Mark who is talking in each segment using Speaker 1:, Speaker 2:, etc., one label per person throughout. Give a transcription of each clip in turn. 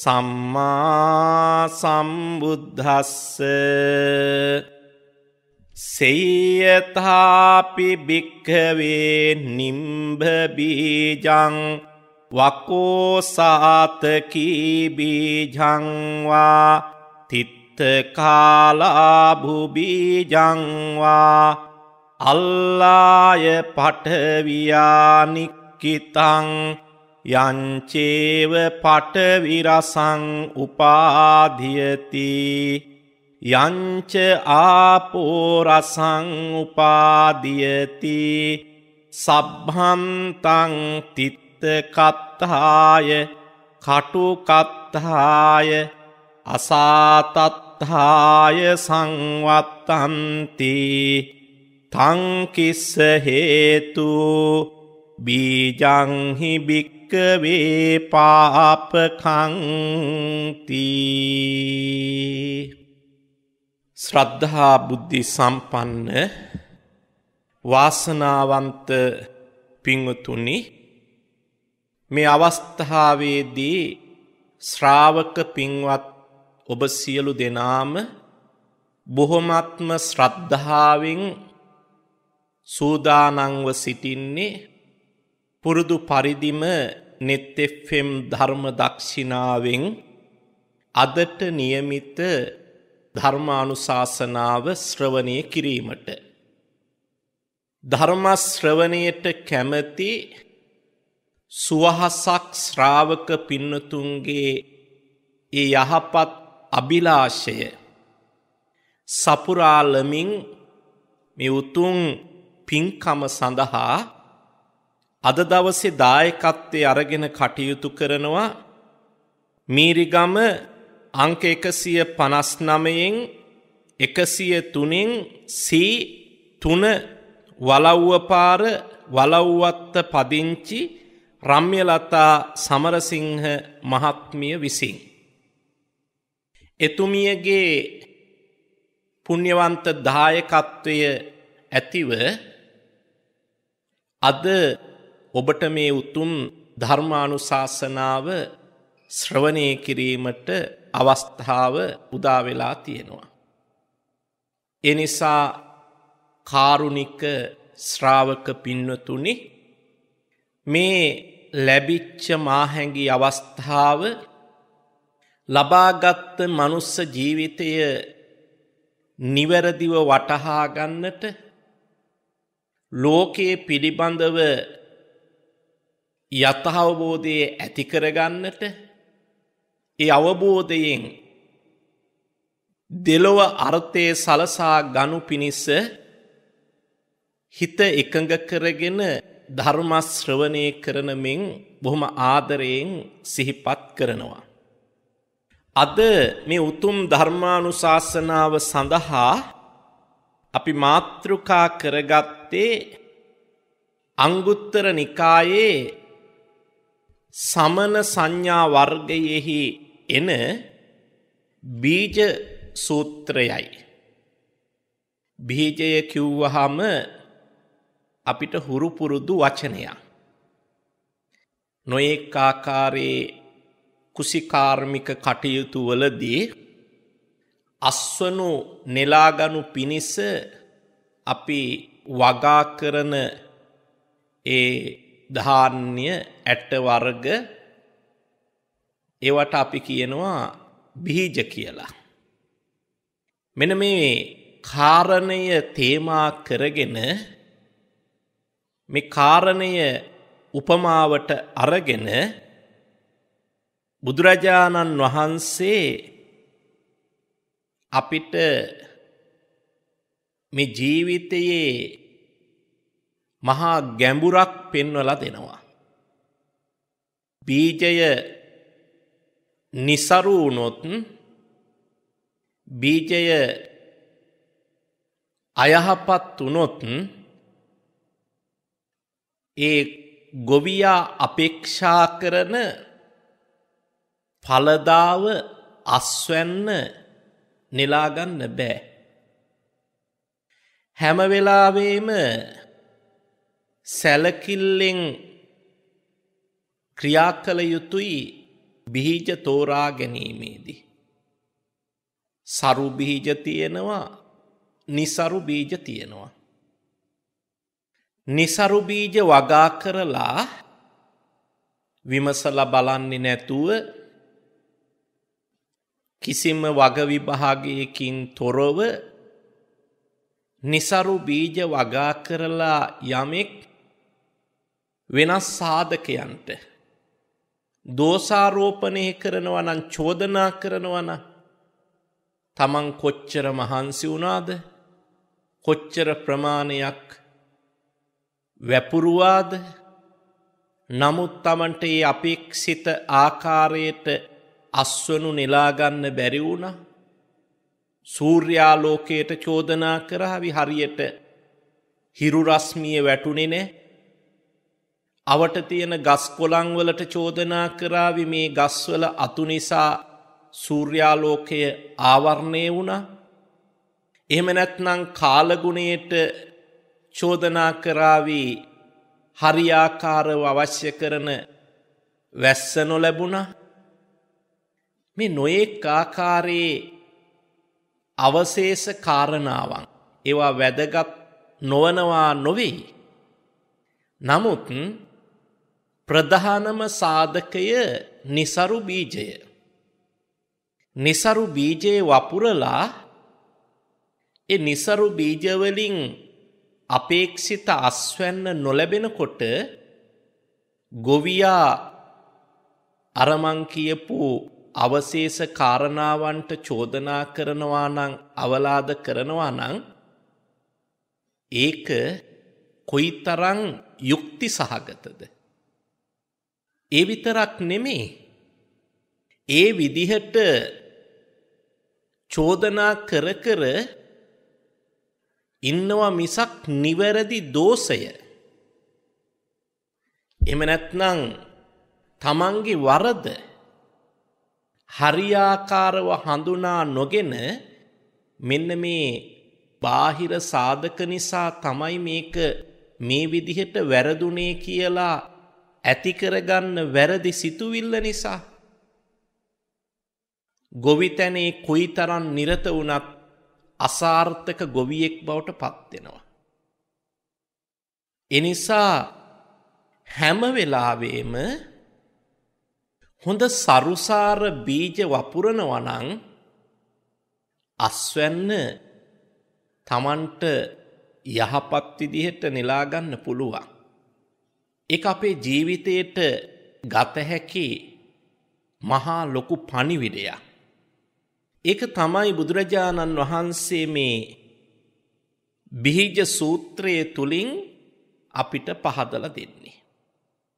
Speaker 1: සම්මා සම්බුද්ධස්ස සෙයථාපි භික්හවේ නිම්භබීජං වකෝසාතකීබීජංවා තිත්තකාලාභුබීජංවා අල්ලාය පටවියානික්කිතං යංචේව පටවිරසං උපාධියති යංච ආපෝරසං උපාධියති සබ්හම්තං තිත්තකත්හාය කටුකත්හාය අසාතත්හාය සංවත්තන්ති තංකිස්ස හේතු බීජංහිබික් භික්කවේ පාපකංති ශ්‍රද්ධහා බුද්ධි සම්පන්න වාසනාවන්ත පිංවතුනි මේ අවස්ථාවේදී ශ්‍රාවක පින්වත් ඔබ සියලු දෙනාම බොහොමත්ම ශ්‍රද්ධාවෙන් සූදානංව සිටින්නේ පුරුදු පරිදිම නෙත්තෙෆෙම් ධර්ම දක්ෂිනාවෙන් අදට නියමිත ධර්මානුශාසනාව ශ්‍රවණය කිරීමට. ධර්මශ්‍රවණයට කැමති සුවහසක් ශ්‍රාවක පින්නතුන්ගේ ඒ යහපත් අභිලාෂය සපුරාලමින් මෙවුතුන් පින්කම සඳහා අද දවසේ දායකත්වයේ අරගෙන කටයුතු කරනවා මීරිගම අංක 159න් 103න් C3 වලව්ව පාර වලව්වත්ත පදිංචි රම්‍යලතා සමරසිංහ මහත්මිය විසින් එතුමියගේ පුණ්‍යවන්ත දායකත්වය ඇතිව අද ඔබට මේ උතුම් ධර්මානුශාසනාව ශ්‍රවණය කිරීමට අවස්ථාව උදා වෙලා තියෙනවා. එනිසා කාරුණික ශ්‍රාවක පින්වතුනි මේ ලැබිච්ච මාහැඟි අවස්ථාව ලබාගත් මනුස්ස ජීවිතය නිවැරදිව වටහා ගන්නට ලෝකයේ පිළිබඳව යථ අවබෝධයේ ඇති කරගන්නට ඒ අවබෝධයෙන් දෙලොව අර්ථය සලසා ගනු පිණිස හිත එකඟ කරගෙන ධර්ම ශ්‍රවණය කරන මෙන් බොහොම ආදරයෙන් සිහිපත් කරනවා. අද මේ උතුම් ධර්මානුශාසනාව සඳහා අපි මාතෘකා කරගත්තේ අංගුත්තර නිකායේ සමන සංඥා වර්ගයෙහි එන බීජ සූත්‍රයයි. බීජය කිව්වහම අපිට හුරු පුරුදු වචනයක්. නොයෙක් ආකාරයේ කුසිකාර්මික කටයුතු වලදී අස්වනු නෙලාගනු පිණිස අපි වගා කරන ඒ ධාන්‍ය ඇට වර්ග ඒවට අපි කියනවා බීජ කියලා. මෙන මේ කාරණය තේමා කරගෙන මේ කාරණය උපමාවට අරගෙන බුදුරජාණන් වහන්සේ අපිට මේ ජීවිතයේ මහා ගැඹුරක් පෙන්වලා දෙනවා. බීජය නිසරුවුණොත් බීජය අයහපත් වනොත් ඒ ගොවියා අපේක්ෂා කරන පලදාව අස්වැන්න නෙලාගන්න බෑ. හැමවෙලාවේම සැලකිල්ලෙන් ක්‍රියා කළ යුතුයි බිහිජ තෝරා ගැනීමේදී. සරු බිහිජ තියෙනවා නිසරු බීජ තියෙනවා. නිසරු බීජ වගා කරලා විමසල බලන්නේ නැතුව කිසිම වගවිභාගයකින් තොරව නිසරු බීජ වගා කරලා යමෙක් වෙනස් සාධකයන්ට දෝසාරෝපනය කරනවා නම් චෝදනා කරනවන තමන් කොච්චර මහන්සි වුණාද කොච්චර ප්‍රමාණයක් වැපුරුවාද නමුත් තමන්ට ඒ අපේක්ෂිත ආකාරයට අස්වනු නෙලාගන්න බැරි වුණ සූර්යාලෝකයට චෝදනා කරහවි හරියට හිරුරස්මිය වැටුණෙ නෑ අවට තියෙන ගස්කොළංවලට චෝදනා කරාවි මේ ගස්වල අතු නිසා සූර්යාලෝකය ආවරණය වුණ එහෙම නැත්නම් කාලගුණයට චෝදනා කරාවී හරියාකාරව අවශ්‍ය කරන වැස්ස නොලැබුණ මේ නොයෙක් ආකාරයේ අවශේෂ කාරණාවන් ඒවා වැදගත් නොවනවා නොවෙයි. නමුත් ප්‍රධානම සාධකය નિසරු බීජය. નિසරු බීජේ වපුරලා ඒ નિසරු බීජ වලින් අපේක්ෂිත අස්වැන්න නොලැබෙනකොට ගොවියා අරමං කියපු අවශේෂ කාරණාවන්ට චෝදනා කරනවා නම් අවලාද කරනවා නම් ඒක කොයිතරම් යුක්ති සහගතද ඒ විතරක් නෙමේ. ඒ විදිහට චෝදනා කර කර ඉන්නවා මිසක් නිවැරදි දෝෂය. එම නැත්නම් තමන්ගේ වරද හරියාකාරව හඳුනා නොගෙන මෙන්න මේ බාහිර සාධක නිසා තමයි මේක මේ විදිහට වැරදුනේ කියලා ඇතිකරගන්න වැරදි සිතුවිල්ල නිසා. ගොවිතැනේ කොයි තරන් නිරත වනත් අසාර්ථක ගොවියෙක් බවට පත්වෙනවා. එනිසා හැම වෙලාවේම හොඳ සරුසාර බීජ වපුරනවනං අස්වැන්න තමන්ට යහපත් විදිහට නෙලාගන්න පුළුවන්. එක අපේ ජීවිතයට ගතහැකි මහා ලොකු පණිවිඩයක්. ඒක තමයි බුදුරජාණන් වහන්සේ මේ බිහිජ සූත්‍රයේ තුලින් අපිට පහදල දෙන්නේ.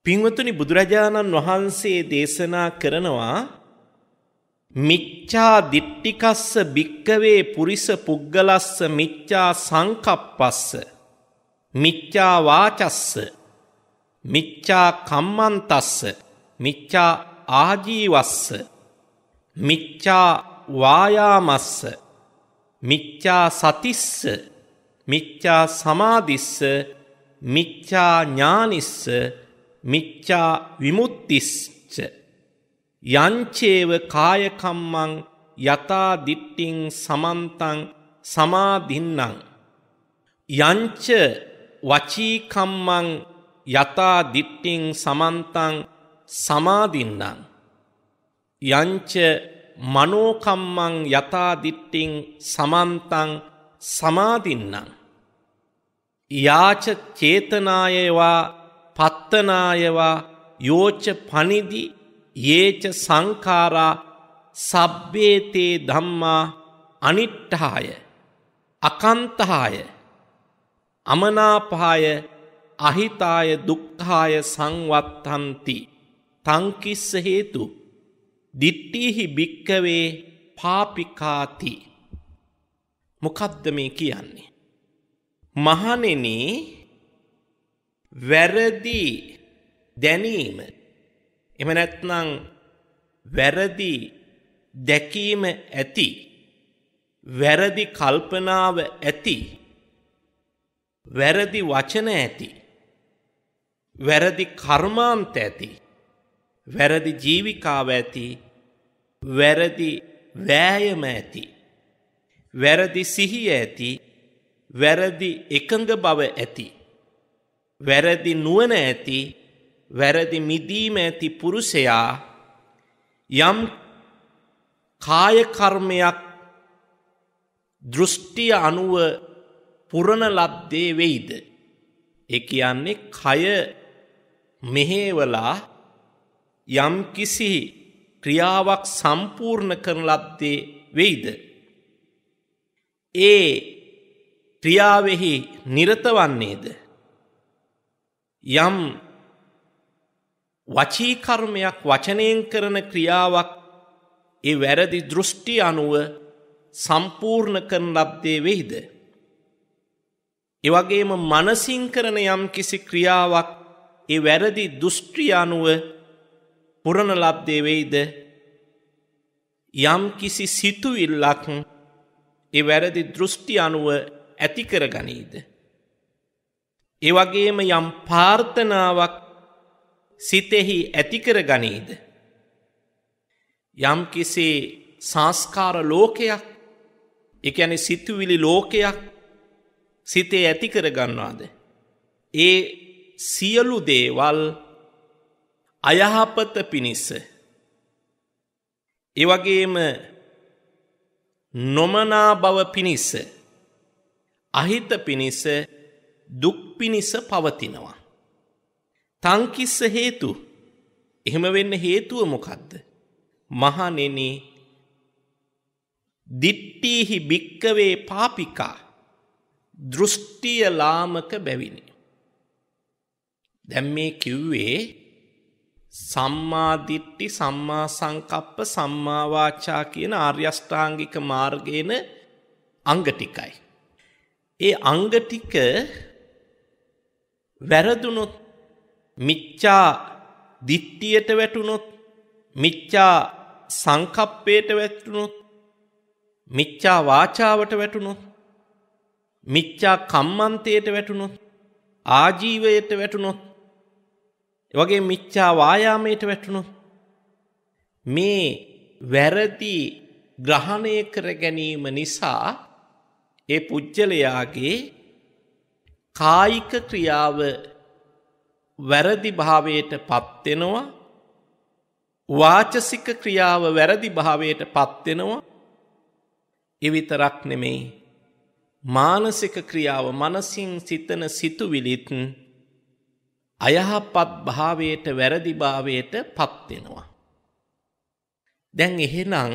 Speaker 1: පින්වතුනි බුදුරජාණන් වහන්සේ දේශනා කරනවා මිච්ඡා දිට්ටිකස්ස භික්කවේ පුරිස පුද්ගලස්ස මිච්ඡා සංකප්පස්ස මිච්ඡා වාචස්ස මිච්ඡා කම්මන්තස්ස මිච්ඡා ආජීවස්ස මිච්ඡා වායාමස්ස මිච්ඡා සතිස්ස මිච්ඡා සමාධිස්ස මිච්ඡා ඥානිස්ස මිච්ඡා විමුක්තිස්ච යංචේව කායකම්මං යතා දිට්ඨින් සමන්තං සමාධින්නම් යංච වචීකම්මං යතා දිට්ටිං සමන්තං සමාදින්නං. යංච මනෝකම්මං යතා දිට්ටිං සමන්තං සමාදින්නං. යාච චේතනායවා පත්තනායවා යෝච පනිදි ඒච සංකාරා සබ්බේතේ ධම්මා අනිට්ඨාය අකන්තහාය අමනාපහාය අහිතාය දුක්ඛාය සංවත්තන්ති තංකිස්ස හේතු දිට්ඨීහි භික්කවේ පාපිකාති මොකද්ද මේ කියන්නේ මහණෙනි වැරදි දැනීම එහෙම නැත්නම් වැරදි දැකීම ඇති වැරදි කල්පනාව ඇති වැරදි වචන ඇති වැරදි කර්මාන්ත ඇති වැරදි ජීවිකාව ඇති වැරදි වෑයම ඇති වැරදි සිහිය ඇති වැරදි එකඟ බව ඇති වැරදි නුවන ඇති වැරදි මිදීම ඇති පුරුෂයා යම් කායකර්මයක් දෘෂ්ටිය අනුව පුරණ ලබ්දේ වෙයිද. එක කියන්නේ කය මෙහෙවලා යම් කිසි ක්‍රියාවක් සම්පූර්ණ කරන ලද්දේ වෙයිද. ඒ ක්‍රියාවෙහි නිරත වන්නේද. යම් වචීකර්මයක් වචනයෙන් කරන ක්‍රියාවක් ඒ වැරදි දෘෂ්ටි අනුව සම්පූර්ණ කරන ලබ්දේ වෙයිද. එවගේම මනසිංකරන යම් කිසි ක්‍රියාවක් ඒ වැරදි දුෂ්ට්‍රියානුව පුරණලබ්දේවෙයිද යම් කිසි සිතුවිල්ලක් ඒ වැරදි දෘෂ්ටි අනුව ඇතිකර ගනීද. ඒවගේම යම් පාර්ථනාවක් සිතෙහි ඇතිකර ගනීද. යම් කිසේ සංස්කාර ලෝකයක් එකැන සිතුවිලි ලෝකයක් සිතේ ඇතිකර ගන්නවාද. ඒ සියලු දේවල් අයහපත පිණිස. එවගේම නොමනා බව පිණිස අහිත පිණිස දුක් පිණිස පවතිනවා. තංකිස්ස හේතු එහෙම වෙන්න හේතුව මොකක්ද? මහණෙනි දිට්ඨීහි භික්කවේ පාපිකා දෘෂ්ටිය ලාමක බැවිනි. දැන් මේ කිව්වේ සම්මා දිට්ඨි සම්මා සංකප්ප සම්මා වාචා කියන ආර්ය අෂ්ටාංගික මාර්ගයේන අංග ටිකයි. ඒ අංග ටික වැරදුනොත් මිච්ඡා දිට්ඨියට වැටුනොත් මිච්ඡා සංකප්පයට වැටුනොත් මිච්ඡා වාචාවට වැටුනොත් මිච්ඡා කම්මන්තයට වැටුනොත් ආජීවයට වැටුනොත් වගේ මිච්චා වායාමයට වැටුණු මේ වැරදි ග්‍රහණය කර ගැනීම නිසා ඒ පුජ්‍යලයාගේ කායික ක්‍රියාව වැරදි භාවයට පත්වෙනවා වාචසික ක්‍රියාව වැරදි භාවයට පත්වෙනවා එවිතරක් නෙමෙයි මානසික ක්‍රියාව මනසින් සිතන සිතුවිලිත්න් අයහපත් භාවයට වැරදිභාවයට පත්වෙනවා. දැන් එහෙනම්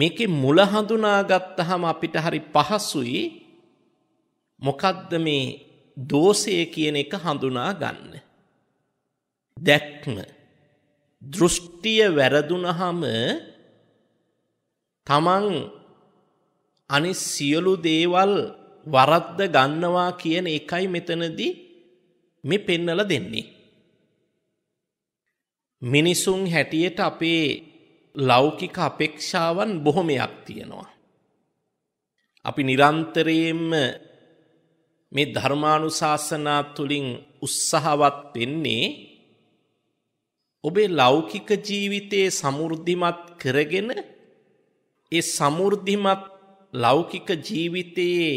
Speaker 1: මේකෙ මුල හඳුනාගත්තහම අපිට හරි පහසුයි මොකද්ද මේ දෝෂය කියන එක හඳුනා ගන්න. දැක්ම දෘෂ්ටිය වැරදුනහම තමන් අනිත් සියලු දේවල් වරද්ද ගන්නවා කියන එකයි මෙතනදී මේ පෙන්නල දෙන්නේ. මිනිසුන් හැටියට අපේ ලෞකික අපේක්ෂාවන් බොහොමයක් තියෙනවා. අපි නිරන්තරයෙන්ම මේ ධර්මානුශාසනා තුළින් උත්සාහවත් වෙන්නේ ඔබේ ලෞකික ජීවිතයේ සමෘද්ධිමත් කරගෙන ඒ සමෘද්ධිමත් ලෞකික ජීවිතයේ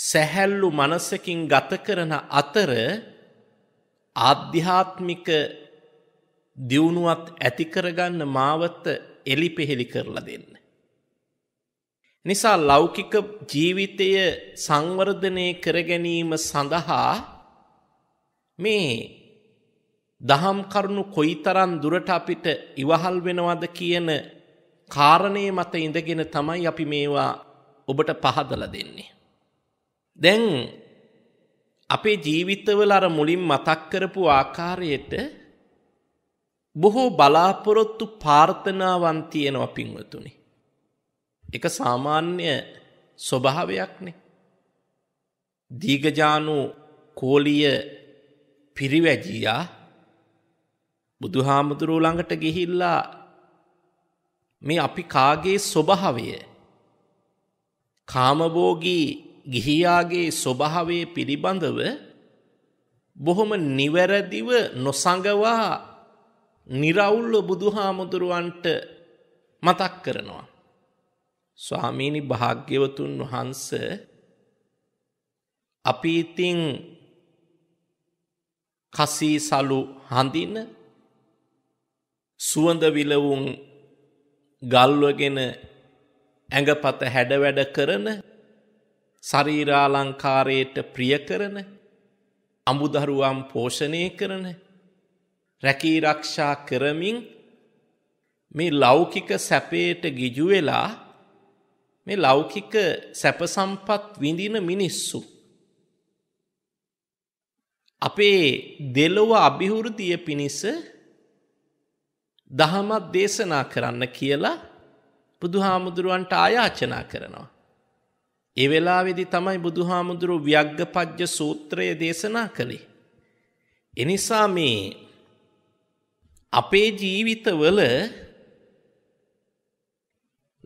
Speaker 1: සැහැල්ලු මනසකින් ගත කරන අතර ආධ්‍යාත්මික දියුණුවත් ඇතිකරගන්න මාවත එලි පෙහෙළි කරලා දෙන්න. නිසා ලෞකික ජීවිතය සංවර්ධනය කරගැනීම සඳහා මේ දහම් කරුණු කොයිතරන් දුරට අපිට ඉවහල් වෙනවද කියන කාරණය මත ඉඳගෙන තමයි අපි මේවා ඔබට පහදල දෙන්නේ. දැන් අපේ ජීවිතවල අර මුලින් මතක් කරපු ආකාරයට බොහෝ බලාපොරොත්තු ප්‍රාර්ථනාවන් තියෙනවා පින්වතුනි. ඒක සාමාන්‍ය ස්වභාවයක්නේ. දීගජානු කෝලිය පිරිවැජියා බුදුහාමුදුරුව ළඟට ගිහිල්ලා මේ අපි කාගේ ස්වභාවය කාමභෝගී ගිහියාගේ ස්වභාවය පිළිබඳව බොහොම නිවැරදිව නොසඟවා නිරවුල්ල බුදුහාමුදුරුවන්ට මතක් කරනවා. ස්වාමීණි භාග්‍යවතුන් වහන්ස අපි ඉතිං කසී සලු හඳින සුවඳ විලවුන් ගල්වගෙන ඇඟපත හැඩවැඩ කරන ශරීරාලංකාරයට ප්‍රිය කරන අමුදරුවම් පෝෂණය කරන රැකීරක්ෂා කරමින් මේ ලෞකික සැපේට ගිජු වෙලා මේ ලෞකික සැපසම්පත් විඳින මිනිස්සු. අපේ දෙලොව අභිවෘතිය පිණිස දහමත් දේශනා කරන්න කියලා බුදුහාමුදුරුවන්ට ආයාචනා කරනවා. ඒ වෙලාවේදී තමයි බුදුහාමුදුරු ව්‍යග්ගපජ්ජ සූත්‍රය දේශනා කළේ. එනිසා මේ අපේ ජීවිතවල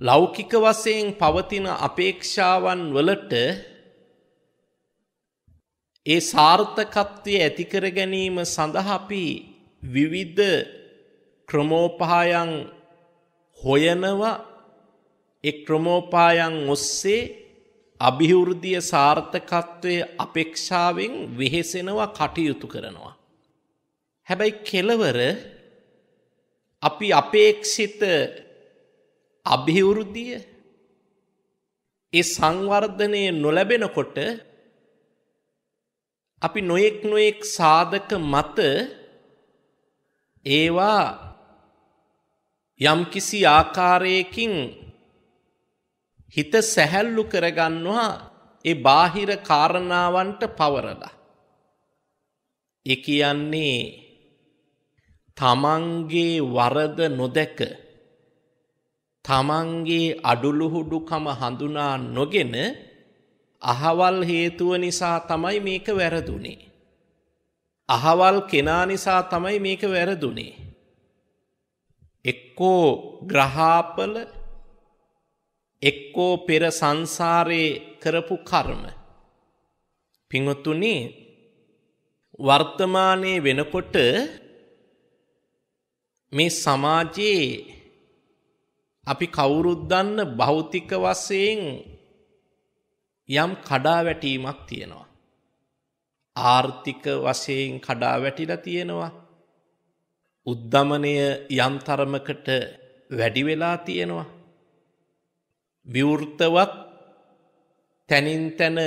Speaker 1: ලෞකික වශයෙන් පවතින අපේක්ෂාවන් වලට ඒ සාර්ථකත්වය ඇති කර ගැනීම සඳහා අපි විවිධ ක්‍රමෝපායන් හොයනවා ඒ ක්‍රමෝපායන් ඔස්සේ අභිවෘද්ධිය සාර්ථකත්වය අපේක්ෂාවෙන් වෙහෙසෙනවා කටයුතු කරනවා. හැබැයි කෙලවර අපි අපේක්ෂිත අභිවෘද්ධිය ඒ සංවර්ධනය නොලැබෙනකොට අපි නොයෙක් නොයෙක් සාධක මත ඒවා යම්කිසි ආකාරයකින් හිත සැහැල්ලු කරගන්නවා ඒ බාහිර කාරණාවන්ට පවරලා. ඒ කියන්නේ තමන්ගේ වරද නොදැක තමන්ගේ අඩුළුහුඩුකම හඳුනා නොගෙන අහවල් හේතුව නිසා තමයි මේක වැරදුනේ. අහවල් කෙනා නිසා තමයි මේක වැරදුනේ. එක්කෝ ග්‍රහාපල එක්කෝ පෙර සංසාරයේ කරපු කර්ම. පිඟොතුනේ වර්තමානයේ වෙනකොට මේ සමාජයේ අපි කවුරුත් දන්න භෞතික වශයෙන් යම් කඩාවැටීමක් තියෙනවා. ආර්ථික වශයෙන් කඩාවැටිලා තියෙනවා. උද්දමනය යම් තරමකට වැඩි වෙලා තියෙනවා. විවෘතවත් තැනින් තැන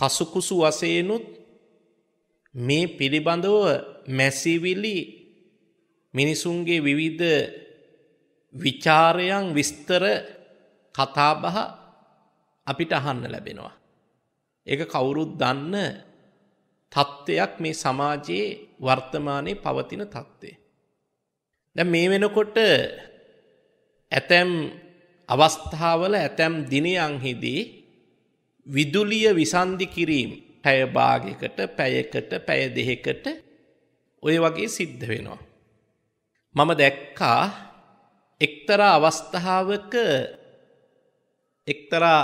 Speaker 1: කසුකුසු වසයනුත් මේ පිළිබඳව මැසිවිලි මිනිසුන්ගේ විවිධ විචාරයන් විස්තර කතාබහ අපිට අහන්න ලැබෙනවා. ඒක කවුරුත් දන්න තත්ත්වයක් මේ සමාජයේ වර්තමානයේ පවතින තත්ත්වේ. දැන් මේ වෙනකොට ඇතැම් අවස්ථාවල ඇතැම් දිනයන්හිදී විදුලිය විසන්ධි කිරීම් පැය භාගයකට පැයකට පැය දෙහෙකට ඔය වගේ සිද්ධ වෙනවා. මම දැක්කා එක්තරා අවස්ථාවක එක්තරා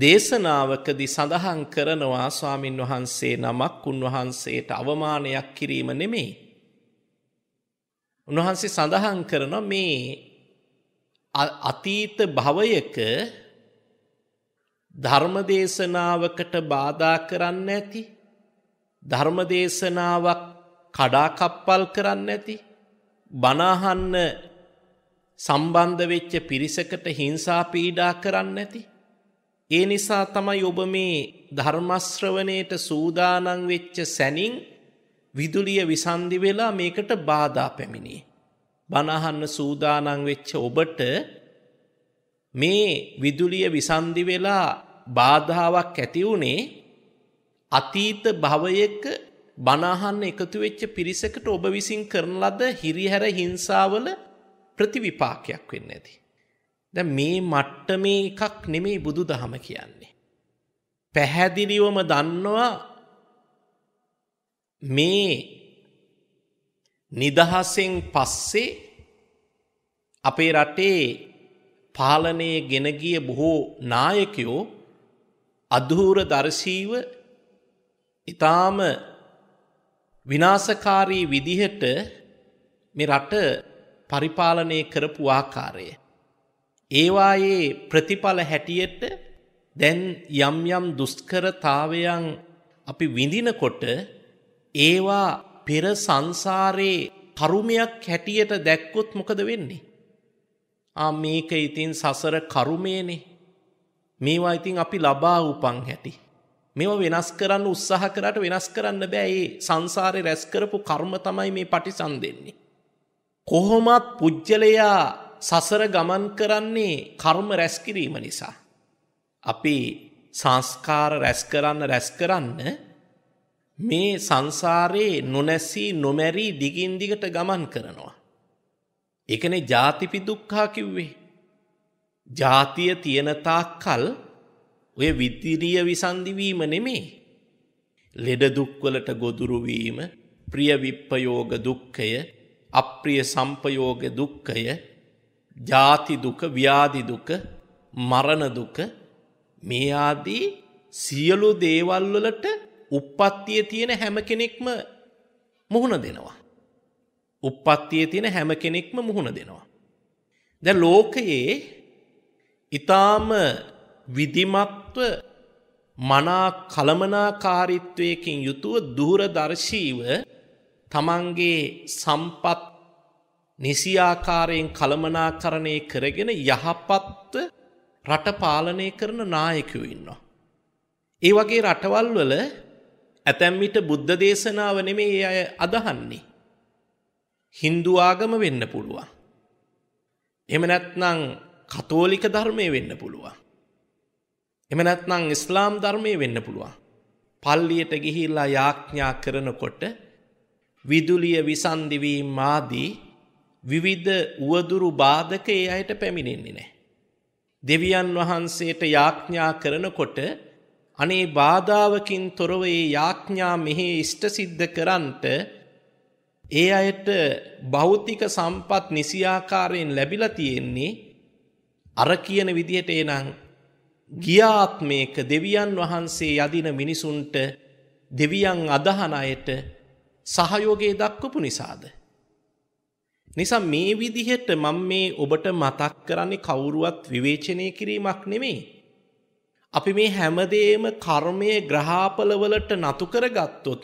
Speaker 1: දේශනාවකදි සඳහන් කරනවා ස්වාමින් වහන්සේ නමක් උන්වහන්සේට අවමානයක් කිරීම නෙමෙයි. උන්වහන්සේ සඳහන් කරන මේ අතීත භවයක ධර්මදේශනාවකට බාධා කරන්න ඇති ධර්මදේශනාවක් කඩාකප්පල් කරන්න ඇති බනාහන්න සම්බන්ධ වෙච්ච පිරිසකට හිංසා පීඩා කරන්න ඇති ඒ නිසා තමයි ඔබ මේ ධර්මශ්‍රවණයට සූදානම් වෙච්ච සැනින් විදුලිය විසන්දි වෙලා මේකට බාධා පැමිණියේ බනහන්න සූදානං වෙච්ච ඔබට මේ විදුලිය විසන්දි වෙලා බාධාවක් ඇති වුණේ අතීත භවයක බනහන්න එකතු වෙච්ච පිරිසකට ඔබ විසින් කරන ලද හිරිහැර හිංසාවල ප්‍රතිවිපාකයක් වෙන්න ඇති. දැන් මේ මට්ටමේ එකක් නෙමේ බුදුදහම කියන්නේ. පැහැදිලිවම දන්නවා මේ නිදහසෙන් පස්සේ අපේ රටේ පාලනය ගෙන ගිය බොහෝ නායකයෝ අධූර දර්ශීව ඊටාම විනාශකාරී විදිහට මේ රට පරිපාලනය කරපු ආකාරය ඒවායේ ප්‍රතිඵල හැටියට දැන් යම් යම් දුෂ්කරතාවයන් අපි විඳිනකොට ඒවා පෙර සංසාරයේ කරුමයක් හැටියට දැක්කොත් මොකද වෙන්නේ. ආ මේක ඉතින් සසර කරුමේනේ. මේවා ඉතින් අපි ලබා උපන් හැටි. මෙව වෙනස් කරන්න උත්සාහ කරට වෙනස් කරන්න බෑ ඒ සංසාරය රැස්කරපු කර්ම තමයි මේ පටිසන් දෙන්නේ. කොහොමත් පුද්ගලයා සසර ගමන් කරන්නේ කර්ම රැස්කිරීම නිසා. අපි සංස්කාර රැස් කරන්න රැස් කරන්න මේ සංසාරයේ නොනැසී නොමැරී දිගින් දිගට ගමන් කරනවා. ඒකනේ ජාතිපි දුක්ඛා කිව්වේ. ජාතිය තියෙන තාක්කල් ඔය විත්තිරිය විසන්දිවීම නෙමේ. ලෙඩ දුක්වලට ගොදුරු වීම, ප්‍රිය විප්පයෝග දුක්ඛය, අප්‍රිය සම්පයෝග දුක්ඛය, ජාති දුක, ව්‍යාධි දුක, මරණ දුක මේ ආදී සියලු දේවල් වලට උප්පත්තිය තියෙන හැම කෙනෙක්ම මුහුණ දෙනවා. උප්පත්තිය තියෙන හැම කෙනෙක්ම මුහුණ දෙනවා. දැ ලෝකයේ ඉතාම විදිමත්ව මනා කළමනාකාරිත්වයකින් යුතුව දුරදර්ශීව තමන්ගේ සම්පත් නිසියාකාරයෙන් කළමනාකරණය කරගෙන යහපත්ව රට පාලනය කරන නායකයෝ ඉන්නවා. ඒ වගේ රටවල් වල ඇතැම් විට බුද්ධ දේශනාව නෙමේ ඒ අය අදහන්නේ. හින්දු ආගම වෙන්න පුළුවන්. එහෙම නැත්නම් කතෝලික ධර්මයේ වෙන්න පුළුවන්. එහෙම නැත්නම් ඉස්ලාම් ධර්මයේ වෙන්න පුළුවන්. පල්ලියට ගිහිල්ලා යාඥා කරනකොට විදුලිය විසන්දි වීම ආදී විවිධ උවදුරු බාධක ඒ අයට පැමිණෙන්නේ නැහැ. දෙවියන් වහන්සේට යාඥා කරනකොට අනේ බාධාවකින් තොරව ඒ යාඥා මෙහි ඉෂ්ට සිද්ධ කරන්ට ඒ අයට භෞතික සම්පත් නිසියාකාරයෙන් ලැබිලා තියෙන්නේ අර කියන විදිහට එනං ගියාත්මයක දෙවියන් වහන්සේ යදින මිනිසුන්ට දෙවියන් අදහන අයට සහයෝගයේ දක්වපු නිසාද නිසා මේ විදිහට මම මේ ඔබට මතක් කරන්නේ කවුරුවත් විවේචනය කිරීමක් නෙමෙයි අපි මේ හැමදේම කර්මය ග්‍රහාපලවලට නතු කරගත්තොත්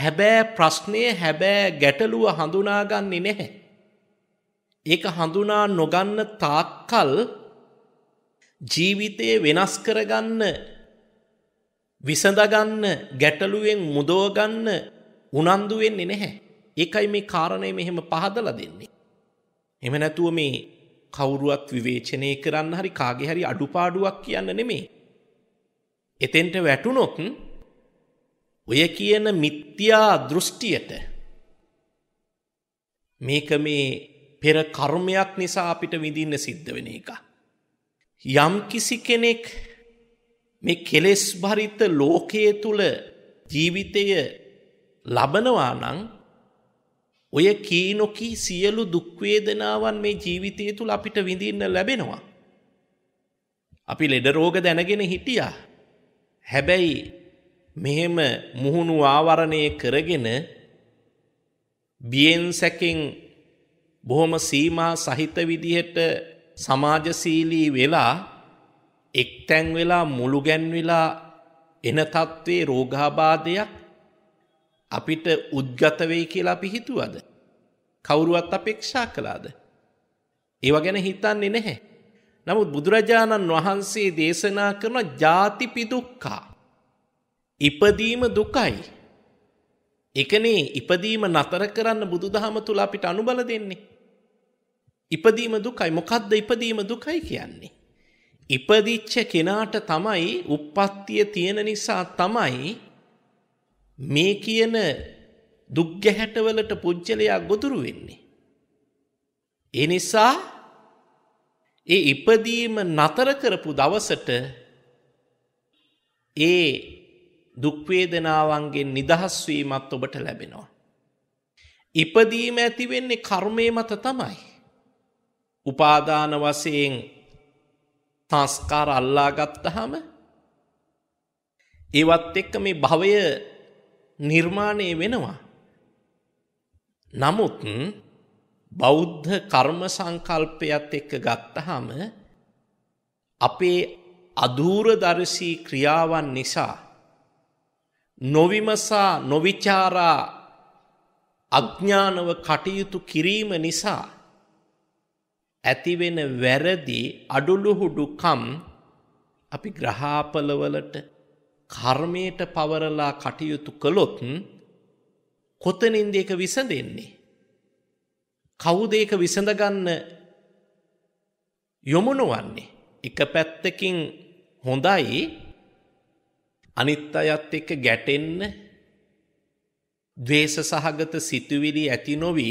Speaker 1: හැබෑ ප්‍රශ්නය හැබෑ ගැටලුව හඳුනාගන්නේ නැහැ. ඒක හඳුනා නොගන්න තාක්කල් ජීවිතය වෙනස් කරගන්න විසඳගන්න ගැටලුවෙන් මුදෝගන්න උනන්දු වෙන්නේ නැහැ. ඒකයි මේ කාරණය මෙහෙම පහදලා දෙන්නේ. එහෙම නැතුව මේ කවුරුවත් විවේචනය කරන්න හරි කාගේ හරි අඩුපාඩුවක් කියන්න නෙමේ. එතෙන්ට වැටුනොත් ඔය කියන මිත්‍යා දෘෂ්ටියට මේක මේ පෙර කර්මයක් නිසා අපිට විඳින්න සිද්ධ වෙන එක. යම් කිසි කෙනෙක් මේ කෙලෙස් භරිත ලෝකයේ තුල ජීවිතය ලබනවා නම් ඔය කීනොකී සියලු දුක්වේදනාවන් මේ ජීවිතය තුළ අපිට විඳින්න ලැබෙනවා. අපි ලෙඩරෝග දැනගෙන හිටියා. හැබැයි මෙහෙම මුහුණු ආවරණය කරගෙන බියෙන් සැකෙන් බොහොම සීමා සහිත විදිහට සමාජශීලී වෙලා එක්තැන් වෙලා මුළුගැන්වෙලා එන තත්ත්වේ රෝගාබාධයක් අපිට උද්ගත වෙයි කියලා අපි හිතුවද? කවුරුවත් අපේක්ෂා කළාද? ඒව ගැන හිතන්නේ නැහැ. නමුත් බුදුරජාණන් වහන්සේ දේශනා කරන ජාතිපි දුක්ඛා. ඉපදීම දුකයි. එකනේ ඉපදීම නතර කරන්න බුදුදහම තුල අපිට අනුබල දෙන්නේ. ඉපදීම දුකයි. මොකද්ද ඉපදීම දුකයි කියන්නේ? ඉපදිච්ච කෙනාට තමයි උප්පත්තිය තියෙන නිසා තමයි මේ කියන දුක්ගැහැටවලට පුද්ගලයා ගොදුරු වෙන්නේ. එනිසා ඒ ඉපදීම නතර කරපු දවසට ඒ දුක්වේදනාවන්ගේ නිදහස්වීමත් ඔබට ලැබෙනවා. ඉපදීම ඇතිවෙන්නේ කර්මය මත තමයි. උපාදාන වසයෙන් තස්කාර අල්ලාගත්තහම ඒවත් එක්ක මේ භවය නිර්මාණය වෙනවා. නමුත් බෞද්ධ කර්ම සංකල්පයත් එක්ක ගත්තහම අපේ අධූරදර්ශී ක්‍රියාවන් නිසා නොවිමසා නොවිචාරා අඥානව කටයුතු කිරීම නිසා ඇතිවෙන වැරදි අඩුළුහුඩුකම් අපි ග්‍රහාපලවලට කර්මයට පවරලා කටයුතු කළොත් කොතනින්ද ඒක විසඳෙන්නේ? කවුද ඒක විසඳගන්න යොමු නොවන්නේ? එක පැත්තකින් හොඳයි අනිත් අයත් එක්ක ගැටෙන්න ද්වේෂ සහගත සිතුවිලි ඇති නොවි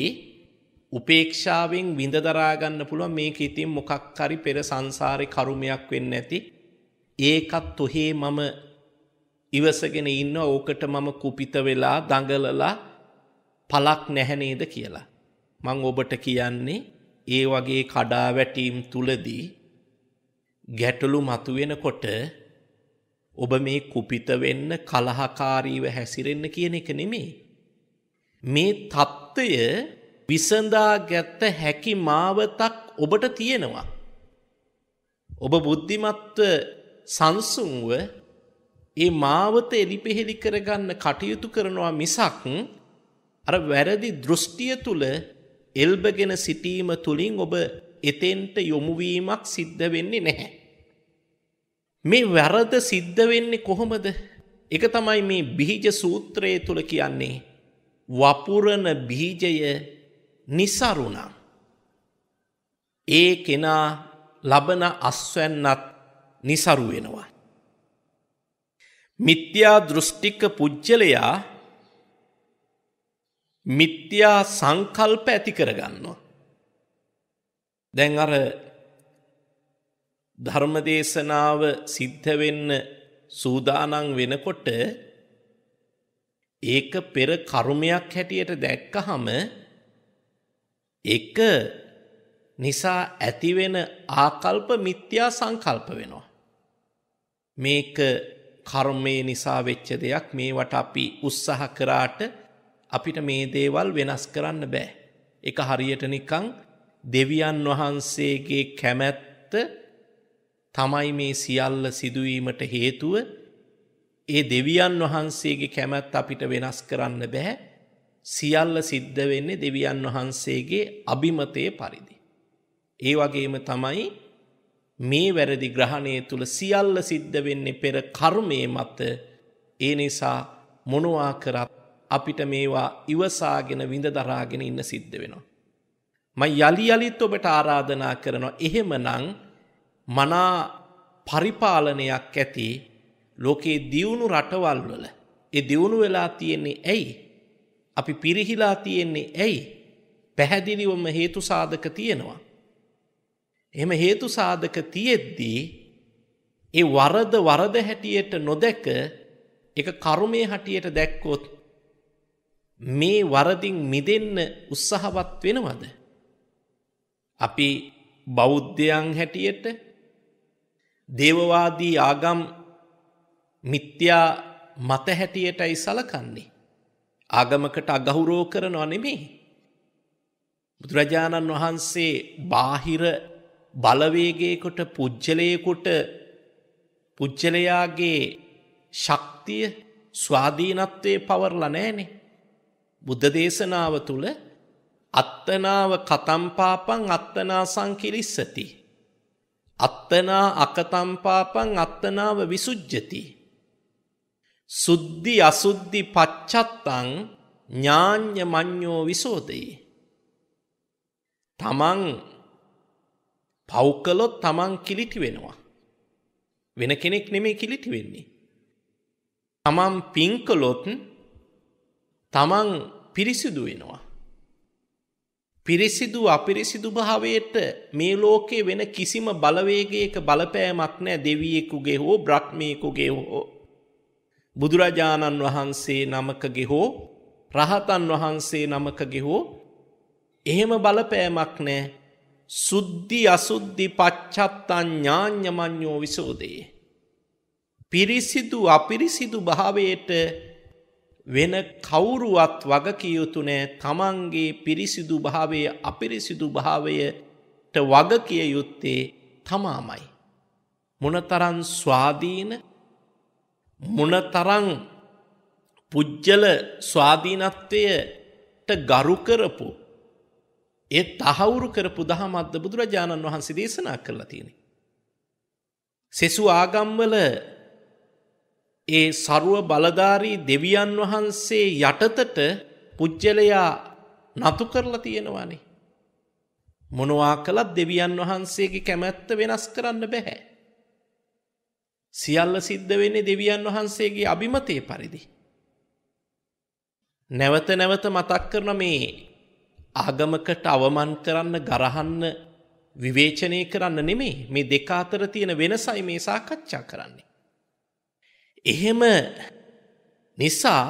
Speaker 1: උපේක්ෂාවෙන් විඳ දරා ගන්න පුළුවන් මේක ඉතින් මොකක් හරි පෙර සංසාරේ කර්මයක් වෙන්න ඇති ඒකත් ඔහේ මම ඉවසගෙන ඉන්න ඕකට මම කුපිත වෙලා දඟලලා පලක් නැහැනේද කියලා. මං ඔබට කියන්නේ ඒ වගේ කඩාවැටීම් තුලදී ගැටලු මතුවෙනකොට ඔබ මේ කුපිත වෙන්න කලහකාරීව හැසිරෙන්න කියන එක නෙමෙයි. මේ தত্ত্বය විසඳාගත්ත හැකි මාවතක් ඔබට තියෙනවා. ඔබ බුද්ධිමත්ව සංසුන්ව ඒ මාවත එලිපෙහෙලි කරගන්න කටයුතු කරනවා මිසක් අර වැරදි දෘෂ්ටිය තුල එල්බගෙන සිටීම තුලින් ඔබ එතෙන්ට යොමු වීමක් සිද්ධ වෙන්නේ නැහැ. මේ වැරද සිද්ධ වෙන්නේ කොහොමද? ඒක තමයි මේ බීජ සූත්‍රය තුල කියන්නේ. වපුරන බීජය નિසරුණා. ඒ කෙනා ලබන අස්වැන්නත් નિසරු වෙනවා. මිත්‍යා දෘෂ්ටික පුජ්‍යලයා මිත්‍යා සංකල්ප ඇති කරගන්නවා. දැන් අර ධර්මදේශනාව සිද්ධ වෙන්න සූදානම් වෙනකොට ඒක පෙර කර්මයක් හැටියට දැක්කහම එක නිසා ඇතිවෙන ආකල්ප මිත්‍යා සංකල්ප වෙනවා. මේක කර්මය නිසා වෙච්ච දෙයක් මේවට අපි උත්සාහ කරාට අපිට මේ දේවල් වෙනස් කරන්න බෑ. එක හරියට නිකං දෙවියන් වහන්සේගේ කැමැත්ත තමයි මේ සියල්ල සිදුවීමට හේතුව ඒ දෙවියන් වහන්සේගේ කැමැත් අපිට වෙනස් කරන්න බැහැ සියල්ල සිද්ධ වෙන්නේ දෙවියන් වහන්සේගේ අභිමතය පරිදි. ඒ වගේම තමයි මේ වැරදි ග්‍රහණය තුළ සියල්ල සිද්ධ වෙන්නේ පෙර කර්මය මත ඒ නිසා මොනවා කරත් අපිට මේවා ඉවසාගෙන විඳ දරාගෙන ඉන්න සිද්ධ වෙනවා. ම යළි යළිත් ඔබට ආරාධනා කරනවා එහෙම නං මනා පරිපාලනයක් ඇති ලෝකයේ දියුණු රටවල්වල එ දියුණු වෙලා තියෙන්නේ ඇයි. අපි පිරිහිලා තියෙන්නේ ඇයි පැහැදිලිවම හේතු සාධක තියෙනවා. එහෙම හේතු සාධක තියෙද්දී ඒ වරද වරද හැටියට නොදැක ඒක කර්මයේ හැටියට දැක්කොත් මේ වරදින් මිදෙන්න උත්සාහවත් වෙනවද අපි බෞද්ධයන් හැටියට දේවවාදී ආගම් මිත්‍යා මත හැටියටයි සලකන්නේ ආගමකට අගෞරව කරනව නෙමෙයි බුදුරජාණන් වහන්සේ බාහිර බලවේගේකොට පුද්ජලයකුට පුද්ජලයාගේ ශක්තිය ස්වාධීනත්වය පවරල නෑනෙ. බුද්ධ දේශනාව තුළ අත්තනාව කතම්පාපං අත්තනා සංකිලිස්සති. අත්තනා අකතම්පාපං අත්තනාව විසුජ්ජති. සුද්ධි අසුද්ධි පච්චත්තං ඥාං්‍ය මං්ඥෝ විසෝදයේ. තමන් පෞකලොත් තමන් කිලිටි වෙනවා. වෙන කෙනෙක් නෙමේ කිලිටි වෙන්නේ. තමන් පිංකලොත් තමන් පිරිසිදු වෙනවා. පිරිසිදු අපිරිසිදු භාවයට මේ ලෝකේ වෙන කිසිම බලවේගයක බලපෑමක් නෑ දෙවියෙකුගේ හෝ බ්‍රහ්මයෙකුගේ හෝ. බුදුරජාණන් වහන්සේ නමකගේ හෝ රහතන් වහන්සේ නමකගේ හෝ එහෙම බලපෑමක් නෑ සුද්ධි අසුද්ධි පච්චත්තන් ඥාඥමං්ඥෝ විසෝදයේ. පිරිසිදු අපිරිසිදු භාවයට වෙන කවුරුවත් වගකියයුතුනෑ තමන්ගේ පිරිසිදු භාවය අපිරිසිදු භාවයට වගකිය යුත්තේ තමාමයි. මොනතරන් ස්වාධීන මොනතරං පුද්ජල ස්වාධීනත්වයට ගරු කරපු ඒ තහවුරු කරපු දහමත්ද බුදුරජාණන් වහන්සේ දේශනා කරලා තියෙන. සෙසු ආගම්වල ඒ සරුව බලධාරී දෙවියන් වහන්සේ යටතට පුජ්ජලයා නතු කරලා තියෙනවානේ. මොනවා කළත් දෙවියන් වහන්සේගේ කැමැත්ත වෙනස් කරන්න බැහැ. සියල්ල සිද්ධ වෙන්නේ දෙවියන් වහන්සේගේ අභිමතය පරිදි. නැවත නැවත මතක් කරන මේ ආගමකට අවමන් කරන්න ගරහන්න විවේචනය කරන්න නෙමේ මේ දෙක අතර තියෙන වෙනසයි මේ සාකච්ඡා කරන්නේ. එහෙම නිසා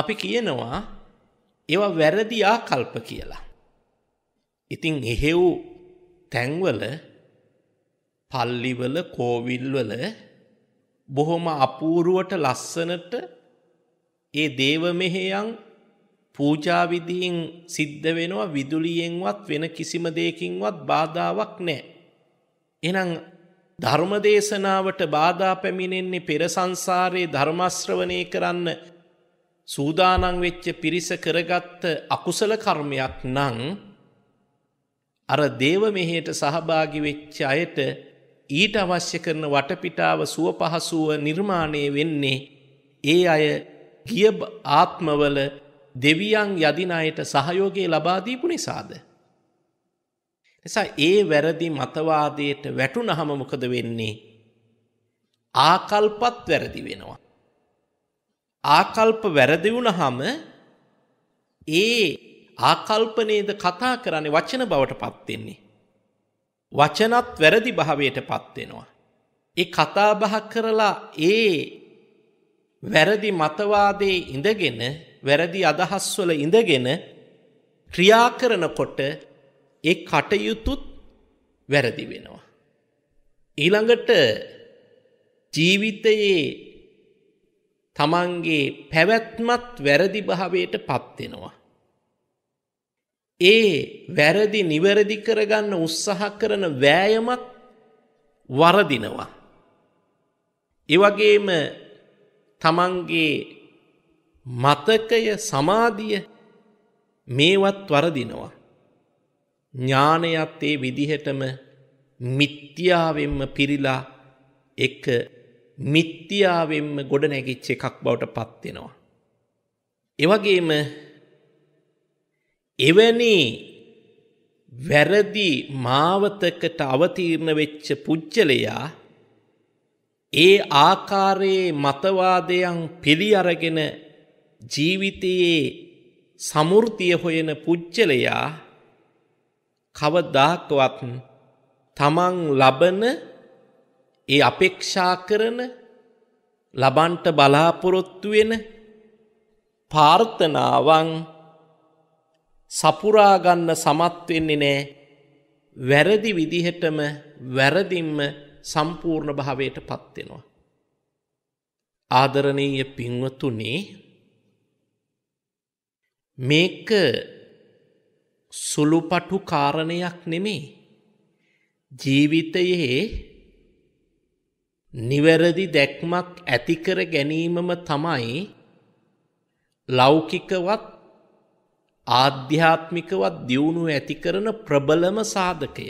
Speaker 1: අපි කියනවා ඒවා වැරදි ආකල්ප කියලා. ඉතින් එහෙව් තැන්වල පල්ලිවල කෝවිල්වල බොහොම අපූරුවට ලස්සනට ඒ දේව මෙහෙයන් පූජාවිදීන් සිද්ධ වෙනවා විදුලියෙන්වත් වෙන කිසිම දෙයකින්වත් බාධාවක් නෑ. එනම් ධර්මදේශනාවට බාධා පැමිණෙන්නේ පෙරසංසාරයේ ධර්මශ්‍රවනය කරන්න සූදානං වෙච්ච පිරිස කරගත්ත අකුසල කර්මයක් නං අර දේව මෙහෙට සහභාගි වෙච්ච අයට ඊට අවශ්‍ය කරන වටපිටාව සුව පහසුව නිර්මාණය වෙන්නේ ඒ අය ගිය ආත්මවල දෙවියන් යදින අයට සහයෝගය ලබා දීපු නිසාද. නිසා ඒ වැරදි මතවාදයට වැටුනහම මොකද වෙන්නේ? ආකල්පත් වැරදි වෙනවා. ආකල්ප වැරදි වුණහම ඒ ආකල්පනේද කතා කරන්නේ වචන බවට පත් වෙන්නේ. වචනත් වැරදි භාවයට පත් වෙනවා. ඒ කතා බහ කරලා ඒ වැරදි මතවාදයේ ඉඳගෙන වැරදි අදහස්වල ඉඳගෙන ක්‍රියා කරනකොට ඒ කටයුතුත් වැරදි වෙනවා. ඊළඟට ජීවිතයේ තමන්ගේ පැවැත්මත් වැරදි භාවයට පත්වෙනවා. ඒ වැරදි නිවැරදි කරගන්න උත්සාහ කරන වෑයමත් වරදිනවා. එවගේම තමන්ගේ මතකය සමාධිය මේවත් වරදිනවා. ඥානයත් ඒ විදිහටම මිත්‍යාවෙන්ම පිරිලා එක මිත්‍යාවෙන්ම ගොඩ නැගිච්ච එකක් බවට පත්වෙනවා. එවගේම එවැනි වැරදි මාවතකට අවතීර්ණ වෙච්ච පුච්චලයා ඒ ආකාරයේ මතවාදයන් පිළි අරගෙන ජීවිතයේ සමෘතිය හොයන පුච්චලයා කවදාකවත් තමන් ලබන ඒ අපේක්ෂා කරන ලබන්ට බලාපොරොත්තු වෙන පාර්ථනාවන් සපුරා ගන්න සමත් වෙන්නේ නැහැ වැරදි විදිහටම වැරදිම්ම සම්පූර්ණ භාවයටපත් වෙනවා ආදරණීය පින්වතුනි මේක සුළුපටු කාරණයක් නෙමේ. ජීවිතයේ නිවැරදි දැක්මක් ඇතිකර ගැනීමම තමයි ලෞකිකවත් ආධ්‍යාත්මිකවත් දියුණු ඇති කරන ප්‍රබලම සාධකය.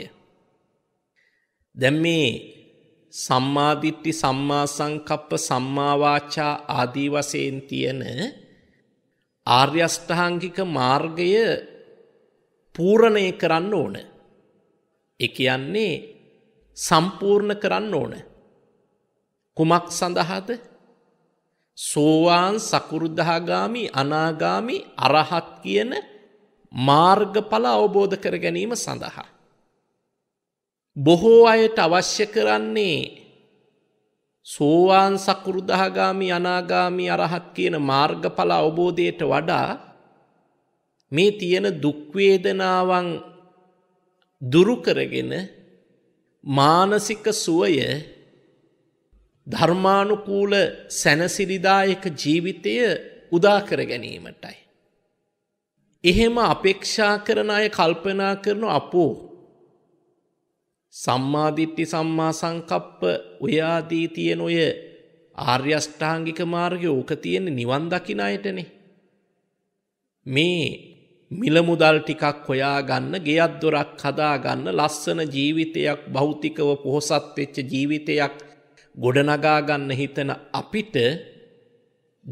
Speaker 1: දැන් මේ සම්මාදිට්ටි සම්මා සංකප්ප සම්මාවාචා ආදී වශයෙන් තියෙන ආර්ය අෂ්ටාංගික මාර්ගය පූර්ණේ කරන්න ඕන. ඒ කියන්නේ සම්පූර්ණ කරන්න ඕන. කුමක් සඳහාද? සෝවාන් සකුරුදාගාමි අනාගාමි අරහත් කියන මාර්ගඵල අවබෝධ කර ගැනීම සඳහා බොහෝ අයට අවශ්‍ය කරන්නේ සෝවාන් සකෘදාගාමි අනාගාමි අරහත් කියන මාර්ගඵල අවබෝධයට වඩා මේ තියෙන දුක්වේදනාවන් දුරුකරගෙන මානසික සුවය ධර්මානුකූල සැනසිරිදායක ජීවිතය උදාකර ගැනීමටයි. එහෙම අපේක්ෂා කරන අය කල්පනා කරනු අපෝ සම්මාදිට්ටි සම්මා සංකප්ප ඔය ආදී තියෙන ඔය ආර්ය අෂ්ටාංගික මාර්ගයේ ඕක තියෙන නිවන් දකින අයටනේ. මේ මිල මුදල් ටිකක් හොයා ගන්න, ගෙයක් දොරක් හදා ගන්න, ලස්සන ජීවිතයක්, භෞතිකව පොහසත් වෙච්ච ජීවිතයක් ගොඩනගා ගන්න හිතන අපිට